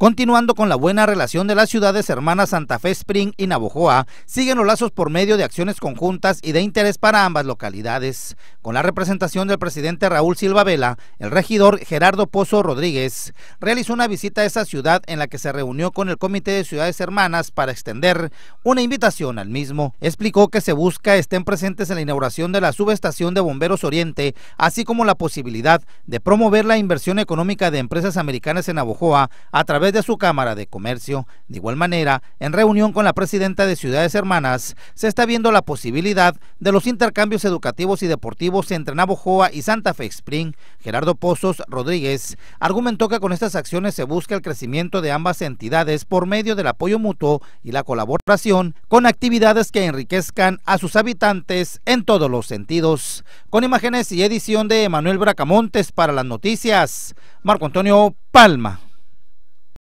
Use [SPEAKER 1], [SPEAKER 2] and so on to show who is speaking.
[SPEAKER 1] Continuando con la buena relación de las ciudades hermanas Santa Fe Spring y Navojoa, siguen los lazos por medio de acciones conjuntas y de interés para ambas localidades. Con la representación del presidente Raúl Silva Vela, el regidor Gerardo Pozo Rodríguez realizó una visita a esa ciudad en la que se reunió con el Comité de Ciudades Hermanas para extender una invitación al mismo. Explicó que se busca estén presentes en la inauguración de la subestación de Bomberos Oriente, así como la posibilidad de promover la inversión económica de empresas americanas en Navojoa a través de su Cámara de Comercio. De igual manera, en reunión con la presidenta de Ciudades Hermanas, se está viendo la posibilidad de los intercambios educativos y deportivos entre Navojoa y Santa Fe Spring. Gerardo Pozos Rodríguez argumentó que con estas acciones se busca el crecimiento de ambas entidades por medio del apoyo mutuo y la colaboración con actividades que enriquezcan a sus habitantes en todos los sentidos. Con imágenes y edición de Emanuel Bracamontes para las noticias, Marco Antonio Palma.